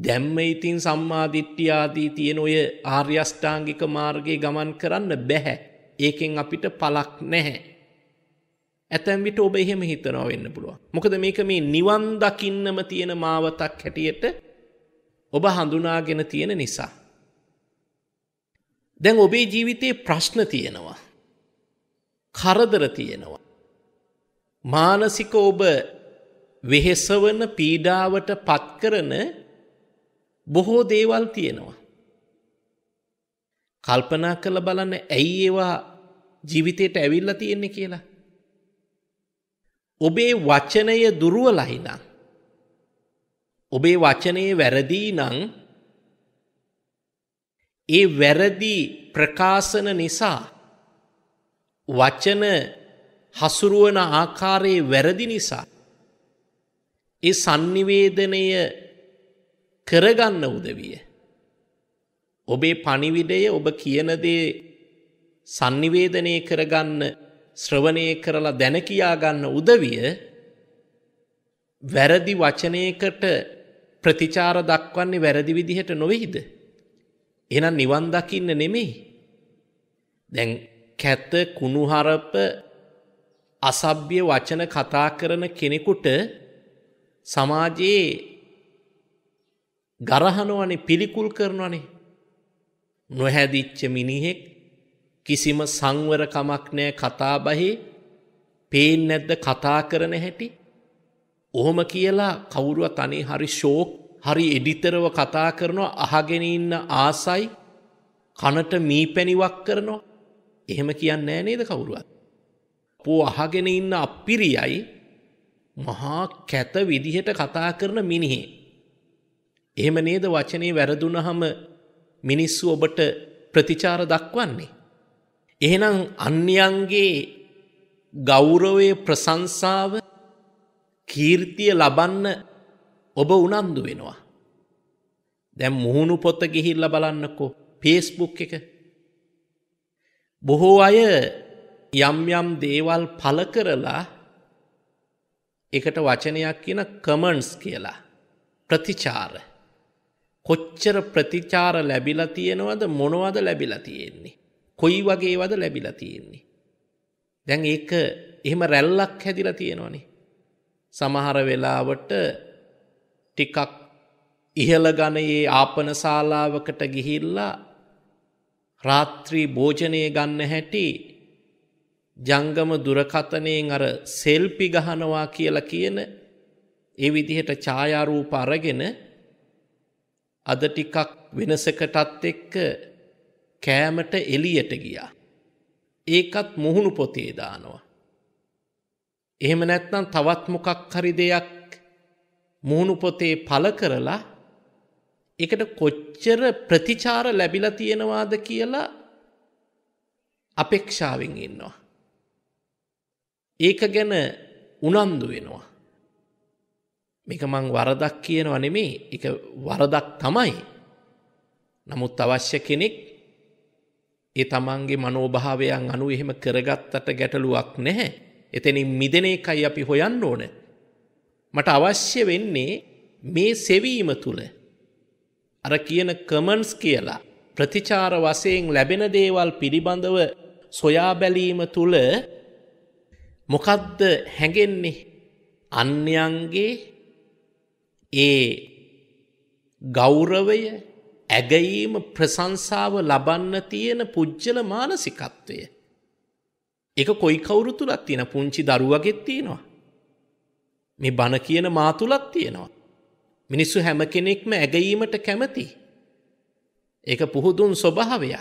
Speaker 1: දැම්ම ඉතින් සම්මාදිට්ඨිය ආදී තියෙන ඔය ආර්ය අෂ්ටාංගික මාර්ගයේ ගමන් කරන්න බෑ. ඒකෙන් අපිට පළක් නැහැ. ඇතැම් විට ඔබ එහෙම හිතනව වෙන්න පුළුවන්. මොකද මේක මේ නිවන් දකින්නම තියෙන මාවතක් හැටියට ඔබ හඳුනාගෙන තියෙන නිසා. දැන් ඔබේ ජීවිතයේ ප්‍රශ්න තියෙනවා. කරදර තියෙනවා. මානසික ඔබ වෙහෙසවන පීඩාවට පත්කරන බොහෝ දේවල් තියෙනවා. කල්පනා කළ බලන්න ඇයි ඒවා ජීවිතයට ඇවිල්ල තියෙන්නේ කියලා. ඔබේ වචනය දුරුවලයි නම් ඔබේ වචනයේ වැරදී නම් ඒ වැරදි ප්‍රකාශන නිසා වචන හසුරුවන ආකාරයේ වැරදි නිසා ඒ sannivedanaya කරගන්න උදවිය ඔබේ පණිවිඩය ඔබ කියන දේ sannivedanaya කරගන්න ශ්‍රවණය කරලා දැනකයා ගන්න උදවිය වැරදි වචනයකට ප්‍රතිචාර දක්වන්නේ වැරදි විදිහට නොවෙහිද. එනම් නිවන් දකින්න නෙමෙයි. දැන් කැත කුණුහරප අසභ්‍ය වචන කතා කරන කෙනෙකුට සමාජයේ ගරහනවනේ පිළිකුල් කරනවනේ නොහැදිච්ච මිනිහෙක් කිසිම සංවරකමක් නෑ කතාබහේ පේෙන් නැද්ද කතා කරන හැටි ඔහොම කියලා කවුරුව තනේ හරි ශෝක් හරි එඩිතරව කතා කරනවා අහගෙන ඉන්න ආසයි කනට මී පැණිවක් කරනවා එහෙම කියන්න නෑ නේද කවුරුවත් පෝ අහගෙන ඉන්න අපිරියයි මහා කැත විදිහට කතා කරන මිනිහේ එහෙම නේද වචනේ වැරදුනහම මිනිස්සු ඔබට ප්‍රතිචාර දක්වන්නේ එහෙනම් අන්‍යයන්ගේ ගෞරවය ප්‍රසංසාව කීර්තිය ලබන්න ඔබ උනන්දු වෙනවා. දැම් මුහුණු පොත්ත ගිහිල්ල බලන්නකෝ පේස්බුක් එක. බොහෝ අය යම්යම් දේවල් පල කරලා එකට වචනයක් කියන කමන්ස් කියලා ප්‍රතිචාර. කොච්චර ප්‍රතිචාර ලැබිලා තියෙනවද මොනවද ලැබිලා තියෙන්නේ. කොයි වගේවද ලැබිලා තියෙන්නේ. දැන් ඒක එහෙම රැල්ලක් හැදිලා තියෙනවනේ. සමහර වෙලාවට ටිකක් ඉහළ ගණයේ ආපන ශාලාවකට ගිහිල්ලා රාත්‍රී භෝජනය ගන්න හැටි ජංගම දුරකථනයෙන් අර සෙල්පි ගහනවා කියලා කියන ඒ විදිහට ඡායාරූප අරගෙන අද ටිකක් වෙනසකටත් එක්ක කෑමට එලියට ගියා. ඒකත් මුහුණු පොතේ දානවා. එහෙම නැත්නම් තවත් මොකක් හරි දෙයක් මුහුණු පොතේ පළ කරලා එකට කොච්චර ප්‍රතිචාර ලැබිලා තියෙනවාද කියලා අපේක්ෂාවෙන් ඉන්නවා. ඒක ගැන උනන්දු වෙනවා. මේක මං වරදක් කියනව නෙමේ එක වරදක් තමයි. නමුත් අවශ්‍ය කෙනෙක් ඒ තමන්ගේ මනෝභාවයන් අනු එහෙම කරගත්තට ගැටලුවක් නැහැ. එතනින් මිදෙන එකයි අපි හොයන්න ඕන. මට අවශ්‍ය වෙන්නේ මේ සෙවීම තුළ. අර කියන කමන්ස් කියලා ප්‍රතිචාර වසයෙන් ලැබෙන දේවල් පිළිබඳව සොයා බැලීම තුළ මොකද්ද හැඟෙන්නේ අන්‍යන්ගේ ඒ ගෞරවය ඇගයීම ප්‍රශංසාව ලබන්න තියෙන පුජ්ජල මානසිකත්වය. එක කොයි කවුරු තුලක් තියෙන පුංචි දරුවගෙත් තියෙනවා. මේ බණ කියන මා තුලක් තියෙනවා. මිනිස්සු හැම කෙනෙක්ම ඇගයීමට කැමති. ඒක පුහුදුන් ස්වභාවය.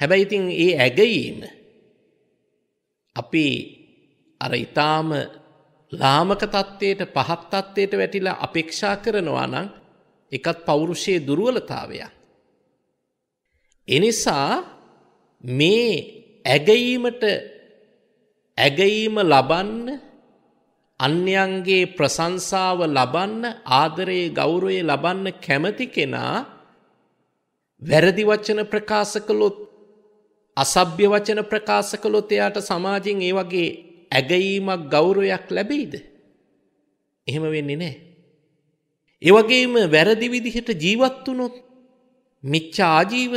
Speaker 1: හැබැයි ඉතින් ඒ ඇගයීම අපි අර ඊටාම ලාමක தත්ත්වයට පහත් தත්ත්වයට වැටිලා අපේක්ෂා කරනවා නම් එකත් පෞරුෂයේ දුර්වලතාවයක්. එනිසා මේ ඇගීමට ඇගීම ලබන්න අන්‍යයන්ගේ ප්‍රශංසාව ලබන්න ආදරයේ ගෞරවය ලබන්න කැමති කෙනා වැරදි වචන ප්‍රකාශ කළොත් අසභ්‍ය වචන ප්‍රකාශ කළොත් එයාට සමාජයෙන් ඒ වගේ ඇගීමක් ගෞරවයක් ලැබෙයිද? එහෙම වෙන්නේ නැහැ. එවගේම වැරදි විදිහට ජීවත් වුණොත් මිච්ඡාජීව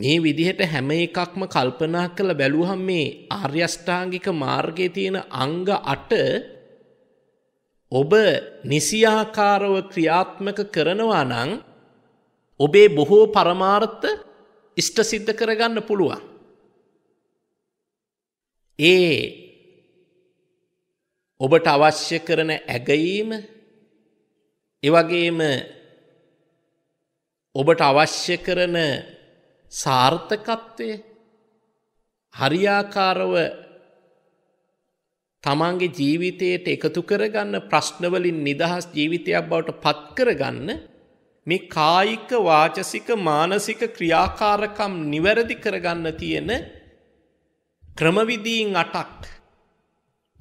Speaker 1: මේ විදිහට හැම එකක්ම කල්පනා කළ බැලුවහම මේ ආර්ය අෂ්ටාංගික මාර්ගයේ තියෙන අංග 8 ඔබ නිසියාකාරව ක්‍රියාත්මක කරනවා නම් ඔබේ බොහෝ පරමාර්ථ ඉෂ්ට සිද්ධ කරගන්න පුළුවන්. ඒ ඔබට අවශ්‍ය කරන ඇගීම එවගේම ඔබට අවශ්‍ය කරන සාර්ථකත්වය හරියාකාරව තමන්ගේ ජීවිතයට එකතු කරගන්න ප්‍රශ්නවලින් නිදහස් ජීවිතයක් බවට පත් කරගන්න මේ කායික වාචසික මානසික ක්‍රියාකාරකම් නිවැරදි කරගන්න තියෙන ක්‍රමවිදීන් අටක්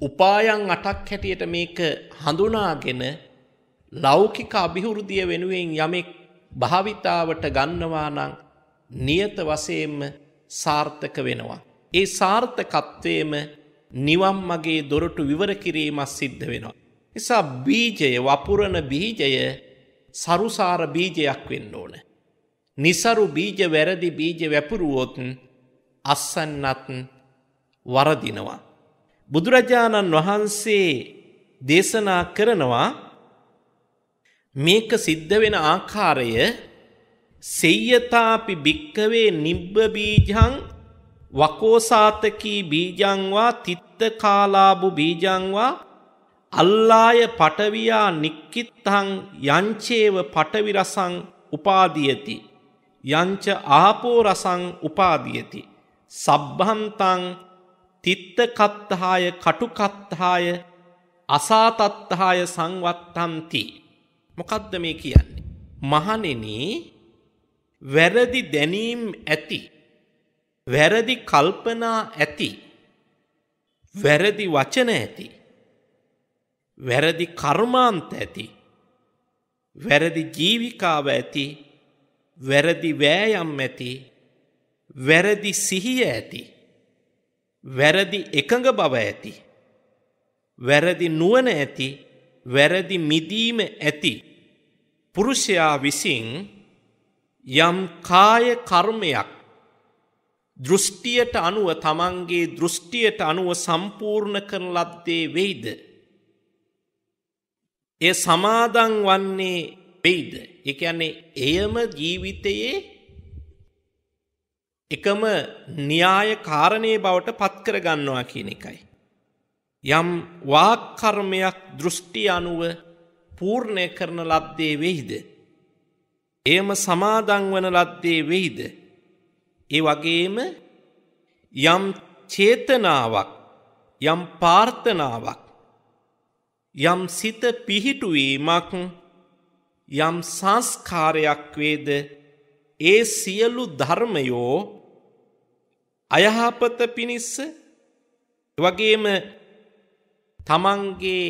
Speaker 1: උපායන් අටක් හැටියට මේක හඳුනාගෙන ලෞකික අභිහුරුදිය වෙනුවෙන් යමෙක් භාවිතාවට ගන්නවා නම් නියත වශයෙන්ම සාර්ථක වෙනවා. ඒ සාර්ථකත්වයේම නිවන් මගේ දොරටු විවර කිරීමක් සිද්ධ වෙනවා. නිසා බීජය වපුරන බීජය සරුසාර බීජයක් වෙන්න ඕන. નિසරු බීජ වැරදි බීජ වැපුරුවොත් අස්සන්නත් වරදිනවා. බුදුරජාණන් වහන්සේ දේශනා කරනවා මේක සිද්ධ වෙන ආකාරය සෙය්‍යතාපි භික්කවේ නිබ්බ බීජං වකෝසාතකී බීජංවා තිත්තකාලාබු බීජංවා අල්ලාය පටවියා නික්කිත්තං යංචේව පටවි රසං උපාදීයති යංච ආපෝ රසං උපාදීයති සබ්බන්තං තිත්තකත්තාය කටුකත්තාය අසාතත්තාය සංවත්තන්ති මොකක්ද මේ කියන්නේ. මහනෙන වැරදි දැනීම් ඇති. වැරදි කල්පනා ඇති. වැරදි වචන ඇති. වැරදි කර්මාන්ත ඇති. වැරදි ජීවිකාව ඇති. වැරදි වෑයම් ඇති. වැරදි සිහිය ඇති. වැරදි එකඟ බව ඇති. වැරදි නුවන ඇති. වැරදි මිදීම ඇති. පුරුෂයා විසින් යම් කාය කර්මයක් දෘෂ්ටියට අනුව තමන්ගේ දෘෂ්ටියට අනුව සම්පූර්ණ කරන ලද්දේ වෙයිද. එය සමාදන් වන්නේ වෙයිද. එක යන්නේ එයම ජීවිතයේ එකම න්‍යාය කාරණය බවට පත්කර ගන්නවා කියන එකයි. යම් වාක්කර්මයක් දෘෂ්ටි අනුව පූර්ණය කරන ලද්දේ වෙයිද. එයම සමාදංවන ලද්දේ වෙයිද. ඒ වගේම යම් චේතනාවක් යම් පාර්ථනාවක් යම් සිත පිහිටුවීමක් යම් සංස්කාරයක් වේද ඒ සියලු ධර්මයෝ අයහපත පිණිස්ස වගේම තමන්ගේ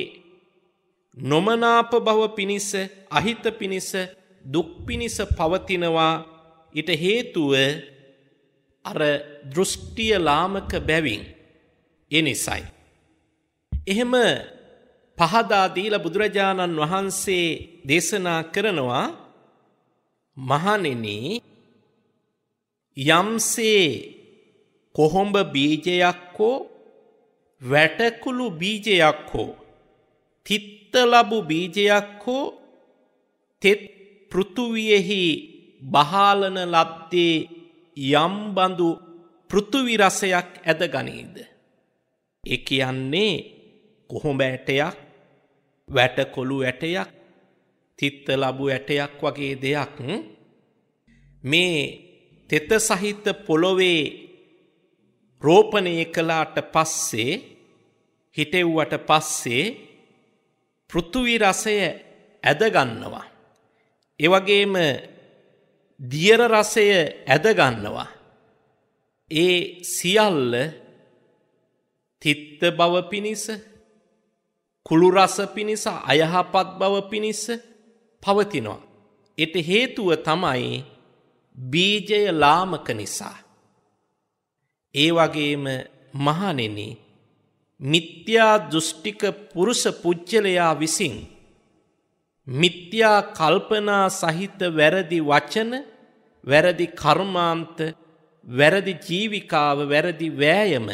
Speaker 1: නොමනාප බව පිණිස අහිත පිණිස දුක් පිණිස පවතිනවා ඊට හේතුව අර දෘෂ්ටිය ලාමක බැවින් ඒ නිසයි. එහෙම පහදා දීලා බුදුරජාණන් වහන්සේ දේශනා කරනවා මහණෙනි යම්සේ කොහොඹ බීජයක් හෝ වැටකුළු බීජයක් හෝ තිත් චිත්තලබු බීජයක් හෝ තෙත් පෘතුවියෙහි බහාලන ලද්දේ යම්බඳු පෘතුවිරසයක් ඇදගනීද. එ කියන්නේ කොහොම ඇටයක් වැටකොළු ඇටයක් තිත්ත ලබු ඇටයක් වගේ දෙයක් මේ තෙත සහිත පොළොවේ රෝපණය කලාට පස්සේ හිටෙව්වට පස්සේ පෘථුවි රසය ඇදගන්නවා. එවගේම දියර රසය ඇදගන්නවා. ඒ සියල්ල තිත්ත බව පිණිස කුළු රස පිණිස අයහපත් බව පිණිස පවතිනවා. එට හේතුව තමයි බීජය ලාමක නිසා. ඒ වගේම මහනෙනේ මිත්‍යා දෘෂ්ටික පුරුෂ පුච්චලයා විසින් මිත්‍යා කල්පනා සහිත වැරදි වචන වැරදි කර්මාන්ත වැරදි ජීවිකාව වැරදි වෑයම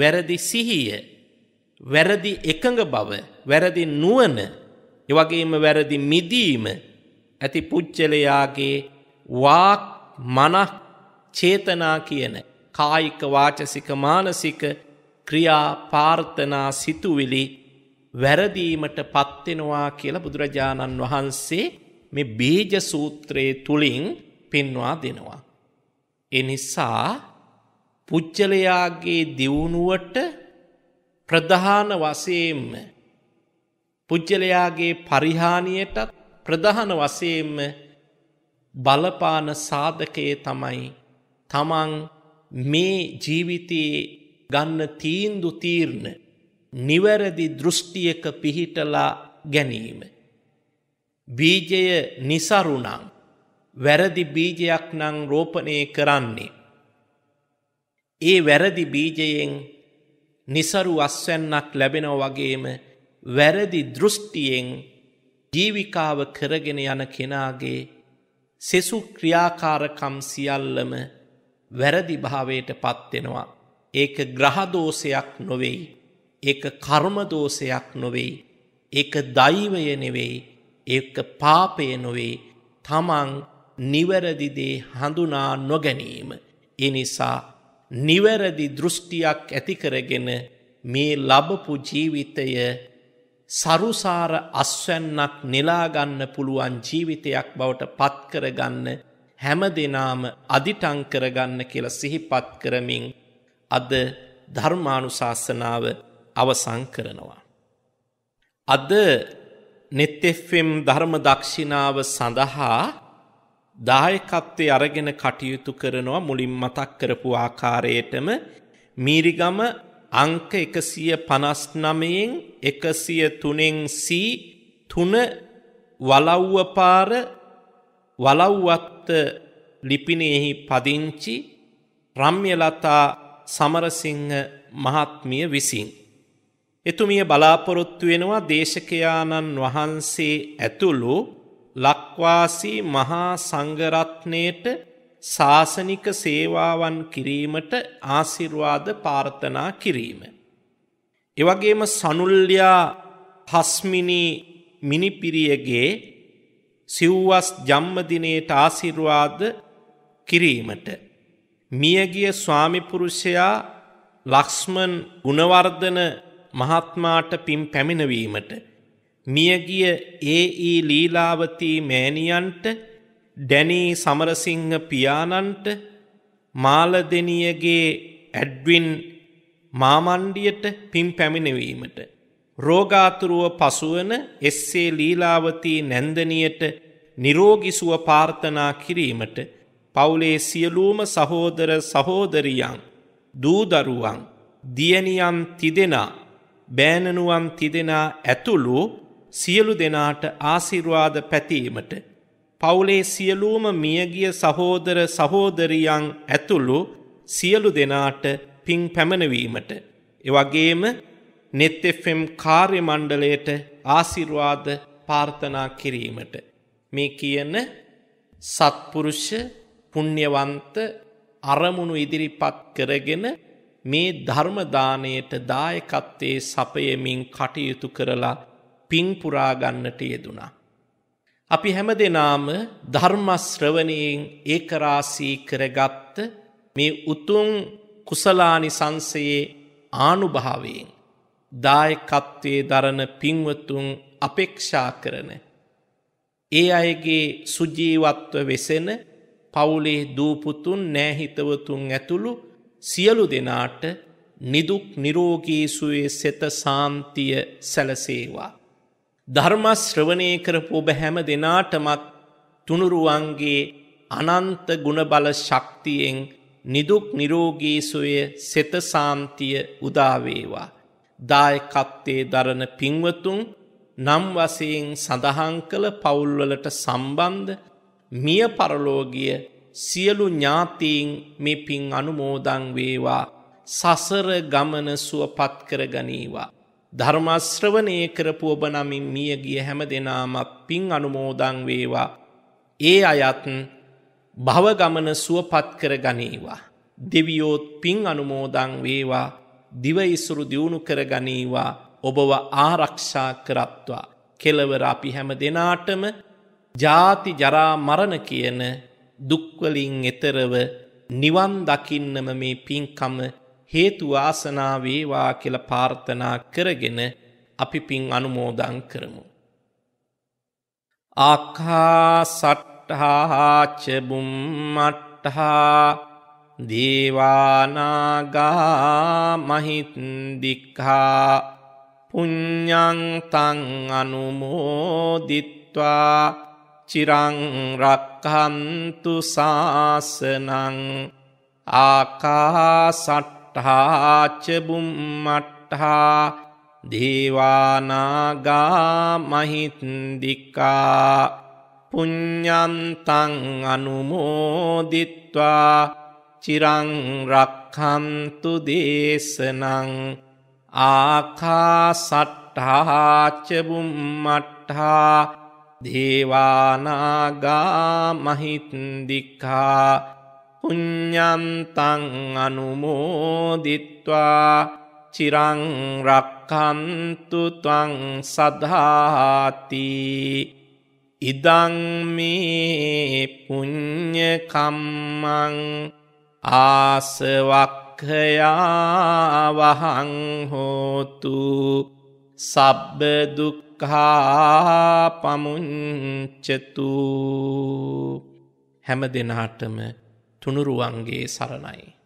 Speaker 1: වැරදි සිහිය වැරදි එකඟ බව වැරදි නුවන එවගේම වැරදි මිදීම ඇති පුච්චලයාගේ වාක් මනක් චේතනා කියන කායික වාචසික මානසික ක්‍රියා පාර්ථනා සිතුවිලි වැරදීමට පත්වෙනවා කියලා බුදුරජාණන් වහන්සේ මේ බීජ සූත්‍රයේ තුලින් පෙන්වා දෙනවා. එනිසා පුච්චලයාගේ දියුණුවට ප්‍රධාන වසයෙන්ම පුද්ගලයාගේ පරිහානියටත් ප්‍රධාන වසයෙන්ම බලපාන සාධකයේ තමයි තමන් මේ ජීවිතයේ ගන්න තීන්දු තීරණ නිවැරදි දෘෂ්ටියක පිහිටලා ගැනීම. බීජය නිසරුණං වැරදි බීජයක් නං රෝපණය කරන්නේ. ඒ වැරදි බීජයෙන් නිසරු අස්වැන්නක් ලැබෙනෝ වගේම වැරදි දෘෂ්ටියෙන් ජීවිකාව කරගෙන යන කෙනාගේ සෙසු ක්‍රියාකාරකම් සියල්ලම වැරදි භාවයට පත්වෙනවා. ඒක ග්‍රහදෝෂයක් නොවෙයි. ඒක කර්මදෝෂයක් නොවෙයි. ඒක දෛවය නෙවෙයි. ඒක පාපය නොවේ. තමන් නිවැරදිදේ හඳුනා නොගැනීම. එනිසා නිවැරදි දෘෂ්ටියක් ඇතිකරගෙන මේ ලබපු ජීවිතය සරුසාර අස්වැන්නක් නෙලාගන්න පුළුවන් ජීවිතයක් බවට පත්කරගන්න හැම දෙනාම අධිටංකරගන්න කියල සිහිපත් කරමින් අද ධර්මානුශාසනාව අවසං කරනවා. අද නෙත්තෙෆම් ධර්ම දක්ෂිනාව සඳහා දායකත්වය අරගෙන කටයුතු කරනවා මුලින් මතක් කරපු ආකාරයටම මීරිගම අංක එකසිය පනස්නමයෙන් එකසිය තුනෙන් සී තුන වලව්වපාර වලව්වත්ත ලිපිනෙහි පදිංචි රම්යලතා සමරසිංහ මහත්මිය විසින්. එතුමිය බලාපොරොත්තු වෙනවා දේශකයාණන් වහන්සේ ඇතුළු ලක්වාසී මහා සංගරත්නයට ශාසනික සේවාවන් කිරීමට ආසිර්වාද පාර්ථනා කිරීම. එවගේම සනුල්්‍යා හස්මිනී මිනිපිරියගේ සිව්වස් ජම්මදිනයට ආසිර්වාද කිරීමට මියගිය ස්වාමිපුරුෂයා ලක්ෂ්මන් ගුණවර්ධන මහත්මාට පින් පැමිණවීමට මියගිය ඒ ඊ e ලීලාවතී මෑණියන්ට ඩැනී සමරසිංහ පියාණන්ට මාලදෙනියගේ ඇඩ්වින් මාමණ්ඩියට පින් පැමිණවීමට රෝගාතුරුව පසුවන එස්සේ ලීලාවතී නැන්දනියට නිරෝගිසුව පාර්ථනා කිරීමට පවුලේ සියලූම සහෝදර සහෝදරියන් දූදරුවන් දියණියන් තිදෙනා බෑණනුවන් තිදෙනා ඇතුළු සියලු දෙනාට ආසිර්වාද පැතීමට පවුලේ සියලූම මියගිය සහෝදර සහෝදරියන් ඇතුළු සියලු දෙනාට පින් පැමණවීමට. එවගේම නෙත්තෙෆම් කාර්ය මණ්ඩලයට ආසිර්වාද පාර්ථනා කිරීමට. මේ කියන සත්පුරුෂ පුණ්‍යවන්ත අරමුණු ඉදිරිපත් කරගෙන මේ ධර්මදානයට දායකත්වයේ සපයමින් කටයුතු කරලා පින්පුරා ගන්නට යෙදුනා. අපි හැම දෙනාම ධර්මශ්‍රවණයෙන් ඒකරාසී කරගත්ත මේ උතුම් කුසලානි සංසයේ ආනුභාවයෙන්. දායකත්වයේ දරණ පින්වතුන් අපේක්ෂා කරන. ඒ අයගේ සුජීවත්ව වෙසෙන පවුලේ දූපුතුන් නෑහිතවතුන් ඇතුළු සියලු දෙනාට නිදුක් නිරෝගීසුවේ සෙත සාන්තිය සැලසේවා. ධර්මශ්‍රවනය කරපු ඔබ හැම දෙනාටමත් තුනුරුවන්ගේ අනන්ත ගුණබල ශක්තියෙන් නිදුක් නිරෝගීසුවය සෙතසාන්තිය උදාවේවා. දායකත්තේ දරණ පින්වතුන් නම් වසයෙන් සඳහන් කළ පවුල්වලට සම්බන්ධ මිය පරලෝගිය සියලු ඥාතීන් මේ පින් අනුමෝදං වේවා සසර ගමන සුවපත් කරගනීවා. ධර්මශ්‍රවනය කරපු ඔබ නමින් මියගිය හැම දෙනාමත් පින් අනුමෝදං වේවා. ඒ අයත් භවගමන සුවපත් කරගනීවා. දෙවියෝත් පින් අනුමෝදං වේවා දිවයිසුරු දියුණු කරගනීවා ඔබව ආරක්ෂා කරත්වා. කෙලවර අපි හැම දෙනාටම ජාති ජරා මරණ කියන දුක්වලින් එතරව නිවන් දකින්නම මේ පින්කම හේතු වාසනා වේවා කියලා ප්‍රාර්ථනා කරගෙන අපි පින් අනුමෝදන් කරමු. ආඛා සට්ඨාච බුම්මට්ඨා දේවානාගා මහිත්දික්හා පුඤ්ඥංතං අනුමෝදිත්වා චිරංරක්හන්තු සාසනං ආකාසට්ඨාචබුම්මට්හා දේවානාගා මහිත්දිකා පුඤ්ඥන්තං අනුමෝදිත්වා චිරංරක්හන්තු දේශනං ආකාසට්ඨාචබුම්මට්හා දේවානාගා මහිත්දික්කා පුඤ්ඥන්තං අනුමෝදිත්වා චිරංරක්කන්තුතුවං සදහාති ඉදංමේ පුං්ඥකම්මං ආසවක්හයා වහංහෝතු සබ්බදුක් දුක්හා පමුංචතු හැම දෙනාටම තුනුරුවන්ගේ සරණයි.